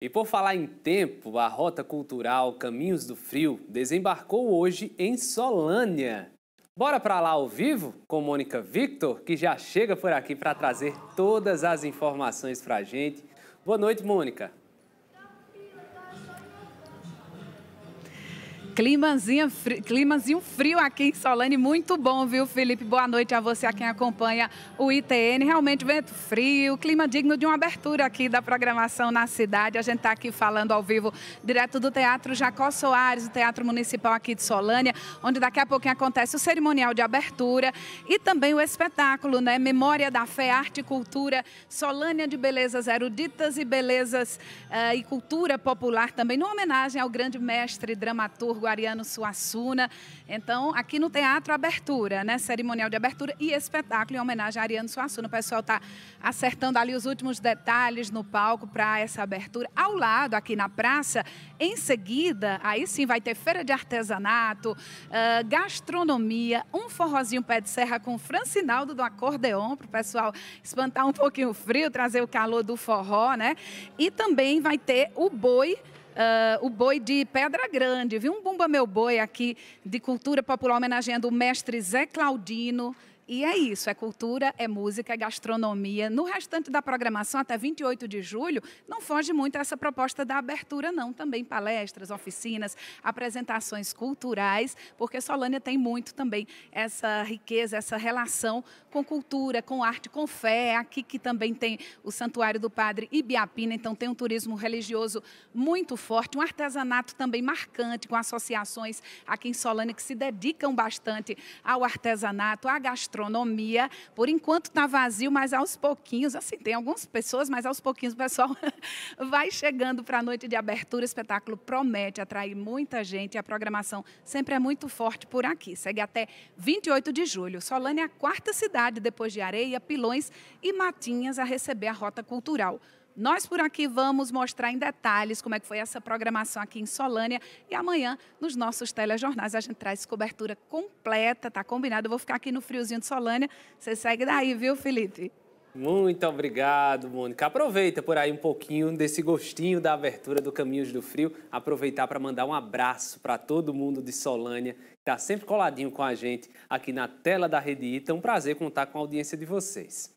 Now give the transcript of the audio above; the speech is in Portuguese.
E por falar em tempo, a Rota Cultural Caminhos do Frio desembarcou hoje em Solânia. Bora para lá ao vivo com Mônica Victor, que já chega por aqui para trazer todas as informações para a gente. Boa noite, Mônica. Climazinho frio, climazinho frio aqui em Solane, muito bom, viu, Felipe? Boa noite a você, a quem acompanha o ITN. Realmente, vento frio, clima digno de uma abertura aqui da programação na cidade. A gente está aqui falando ao vivo, direto do Teatro Jacó Soares, o Teatro Municipal aqui de Solânia, onde daqui a pouquinho acontece o cerimonial de abertura e também o espetáculo, né? Memória da Fé, Arte e Cultura, Solânia de Belezas Eruditas e Belezas uh, e Cultura Popular também, numa homenagem ao grande mestre dramaturgo amigo Ariano Suassuna. Então, aqui no Teatro Abertura, né? Cerimonial de abertura e espetáculo em homenagem a Ariano Suassuna. O pessoal está acertando ali os últimos detalhes no palco para essa abertura. Ao lado, aqui na praça, em seguida, aí sim vai ter feira de artesanato, uh, gastronomia, um forrozinho pé de serra com Francinaldo do acordeon, para o pessoal espantar um pouquinho o frio, trazer o calor do forró, né? E também vai ter o boi uh, o boi de Pedra Grande, viu? Um Bumba Meu Boi aqui de cultura popular homenageando o mestre Zé Claudino, e é isso, é cultura, é música, é gastronomia. No restante da programação, até 28 de julho, não foge muito essa proposta da abertura, não. Também palestras, oficinas, apresentações culturais, porque Solânia tem muito também essa riqueza, essa relação com cultura, com arte, com fé. É aqui que também tem o Santuário do Padre Ibiapina, então tem um turismo religioso muito forte, um artesanato também marcante, com associações aqui em Solânia que se dedicam bastante ao artesanato, à gastronomia gastronomia. Por enquanto está vazio, mas aos pouquinhos, assim, tem algumas pessoas, mas aos pouquinhos o pessoal vai chegando para a noite de abertura. O espetáculo promete atrair muita gente. A programação sempre é muito forte por aqui. Segue até 28 de julho. Solane é a quarta cidade, depois de Areia, Pilões e Matinhas, a receber a Rota Cultural. Nós por aqui vamos mostrar em detalhes como é que foi essa programação aqui em Solânia e amanhã nos nossos telejornais a gente traz cobertura completa, tá combinado? Eu vou ficar aqui no friozinho de Solânia. Você segue daí, viu, Felipe? Muito obrigado, Mônica. Aproveita por aí um pouquinho desse gostinho da abertura do Caminhos do Frio. Aproveitar para mandar um abraço para todo mundo de Solânia, que está sempre coladinho com a gente aqui na tela da Rede Ita. Então, é um prazer contar com a audiência de vocês.